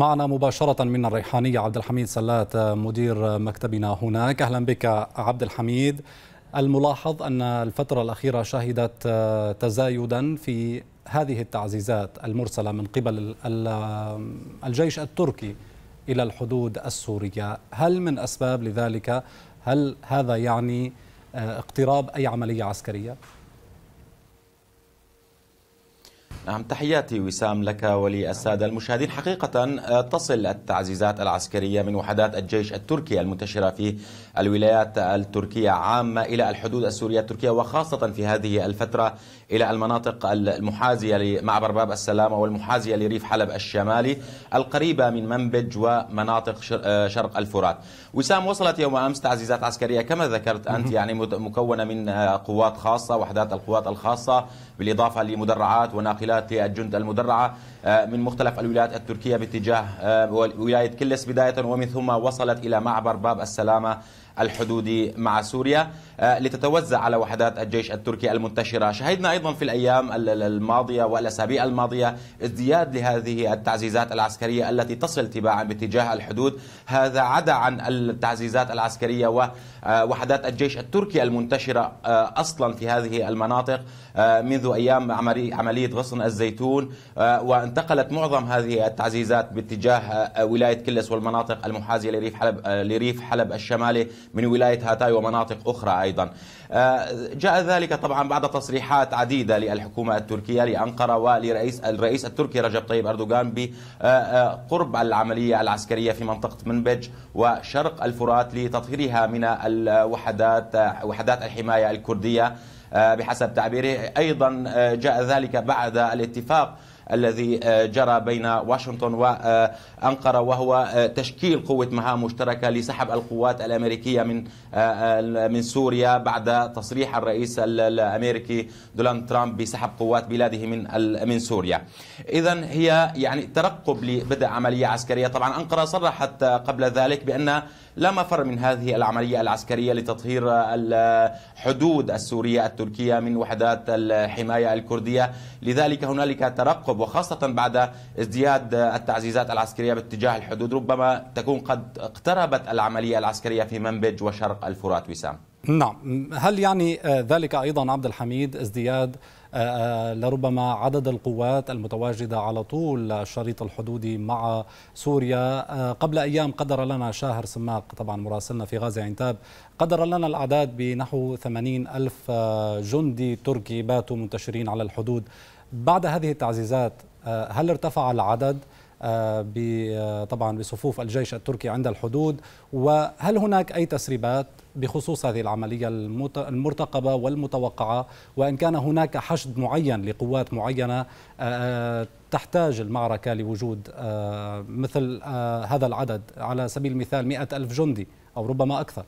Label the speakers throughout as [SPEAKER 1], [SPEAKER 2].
[SPEAKER 1] معنا مباشرة من الريحانية عبد الحميد سلات مدير مكتبنا هناك أهلا بك عبد الحميد الملاحظ أن الفترة الأخيرة شهدت آه، تزايدا في هذه التعزيزات المرسلة من قبل الجيش التركي إلى الحدود السورية هل من أسباب لذلك هل هذا يعني آه، اقتراب أي عملية عسكرية؟
[SPEAKER 2] نعم تحياتي وسام لك وللسادة المشاهدين حقيقة آه، تصل التعزيزات العسكرية من وحدات الجيش التركي المنتشرة في الولايات التركية عامة إلى الحدود السورية التركية وخاصة في هذه الفترة إلى المناطق المحازية لمعبر باب السلام والمحازية لريف حلب الشمالي القريبة من منبج ومناطق آه، شرق الفرات وسام وصلت يوم أمس تعزيزات عسكرية كما ذكرت أنت يعني مكونة من آه، قوات خاصة وحدات القوات الخاصة بالإضافة لمدرعات وناقلات قيادات الجند المدرعة آه، من مختلف الولايات التركية باتجاه آه، ولاية كلس بداية ومن ثم وصلت إلى معبر باب السلامة الحدودي مع سوريا آه، لتتوزع على وحدات الجيش التركي المنتشرة شهدنا أيضا في الأيام الماضية والأسابيع الماضية ازدياد لهذه التعزيزات العسكرية التي تصل تباعا باتجاه الحدود هذا عدا عن التعزيزات العسكرية ووحدات آه، الجيش التركي المنتشرة آه، أصلا في هذه المناطق منذ أيام عملية غصن الزيتون وانتقلت معظم هذه التعزيزات باتجاه ولاية كلس والمناطق المحازية لريف حلب لريف حلب الشمالي من ولاية هاتاي ومناطق أخرى أيضا آه، جاء ذلك طبعا بعد تصريحات عديدة للحكومة التركية لأنقرة ولرئيس الرئيس التركي رجب طيب أردوغان بقرب آه، آه، العملية العسكرية في منطقة منبج وشرق الفرات لتطهيرها من الوحدات وحدات الحماية الكردية بحسب تعبيره أيضا جاء ذلك بعد الاتفاق الذي آه، جرى بين واشنطن وأنقرة آه، وهو آه، تشكيل قوة مهام مشتركة لسحب القوات الأمريكية من من سوريا بعد تصريح الرئيس الأمريكي دونالد ترامب بسحب قوات بلاده من من سوريا إذا هي يعني ترقب لبدء عملية عسكرية طبعا أنقرة صرحت قبل ذلك بأن لا مفر من هذه العملية العسكرية لتطهير الحدود السورية التركية من وحدات الحماية الكردية لذلك هنالك ترقب وخاصة بعد ازدياد التعزيزات العسكرية باتجاه الحدود ربما تكون قد اقتربت العملية العسكرية في منبج وشرق الفرات وسام
[SPEAKER 1] نعم هل يعني آه، ذلك أيضا عبد الحميد ازدياد آه، آه، لربما عدد القوات المتواجدة على طول الشريط الحدودي مع سوريا قبل أيام قدر لنا شاهر سماق طبعا مراسلنا في غازي عنتاب قدر لنا الأعداد بنحو 80 ألف جندي تركي باتوا منتشرين على الحدود بعد هذه التعزيزات هل ارتفع العدد؟ آه، آه، طبعا بصفوف الجيش التركي عند الحدود وهل هناك أي تسريبات بخصوص هذه العملية المرتقبة والمتوقعة وإن كان هناك حشد معين لقوات معينة آه، تحتاج المعركة لوجود مثل هذا العدد على سبيل المثال مئة ألف جندي أو ربما أكثر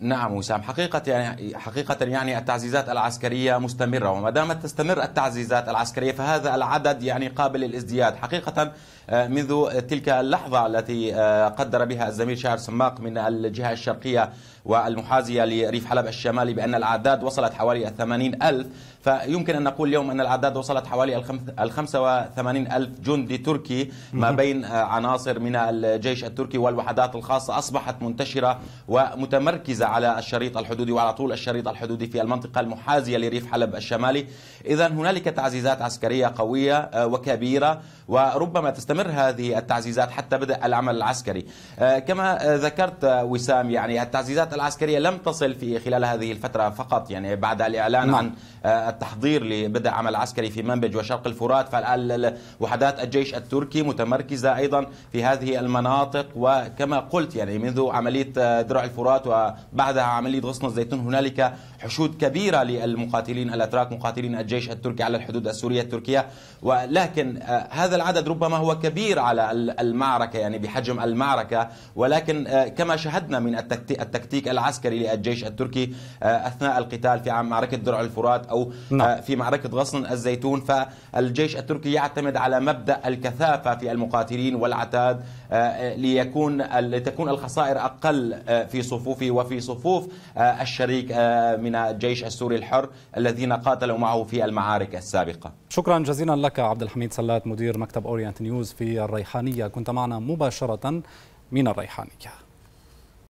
[SPEAKER 2] نعم وسام حقيقة يعني حقيقة يعني التعزيزات العسكرية مستمرة وما دامت تستمر التعزيزات العسكرية فهذا العدد يعني قابل للازدياد حقيقة آه، منذ تلك اللحظة التي آه، قدر بها الزميل شاعر سماق من الجهة الشرقية والمحازية لريف حلب الشمالي بأن الأعداد وصلت حوالي الثمانين ألف فيمكن أن نقول اليوم أن الأعداد وصلت حوالي الخمسة وثمانين ألف جندي تركي ما بين آه، عناصر من الجيش التركي والوحدات الخاصة أصبحت منتشرة ومتمركزة على الشريط الحدودي وعلى طول الشريط الحدودي في المنطقة المحازية لريف حلب الشمالي إذا هنالك تعزيزات عسكرية قوية آه، وكبيرة وربما تستمر هذه التعزيزات حتى بدء العمل العسكري آه، كما آه، ذكرت وسام يعني التعزيزات العسكرية لم تصل في خلال هذه الفترة فقط يعني بعد الإعلان نعم. عن التحضير لبدء عمل عسكري في منبج وشرق الفرات وحدات الجيش التركي متمركزة أيضا في هذه المناطق وكما قلت يعني منذ عملية درع الفرات وبعد بعدها عملية غصن الزيتون هنالك حشود كبيرة للمقاتلين الأتراك مقاتلين الجيش التركي على الحدود السورية التركية ولكن آه، هذا العدد ربما هو كبير على المعركة يعني بحجم المعركة ولكن آه، كما شاهدنا من التكتيك العسكري للجيش التركي آه، أثناء القتال في عام معركة درع الفرات أو نعم. في معركة غصن الزيتون فالجيش التركي يعتمد على مبدأ الكثافة في المقاتلين والعتاد ليكون لتكون الخسائر أقل في صفوفه وفي صفوفه صفوف آه، الشريك آه، من الجيش السوري الحر الذين قاتلوا معه في المعارك السابقة
[SPEAKER 1] شكرا جزيلا لك عبد الحميد سلات مدير مكتب أورينت نيوز في الريحانية كنت معنا مباشرة من الريحانية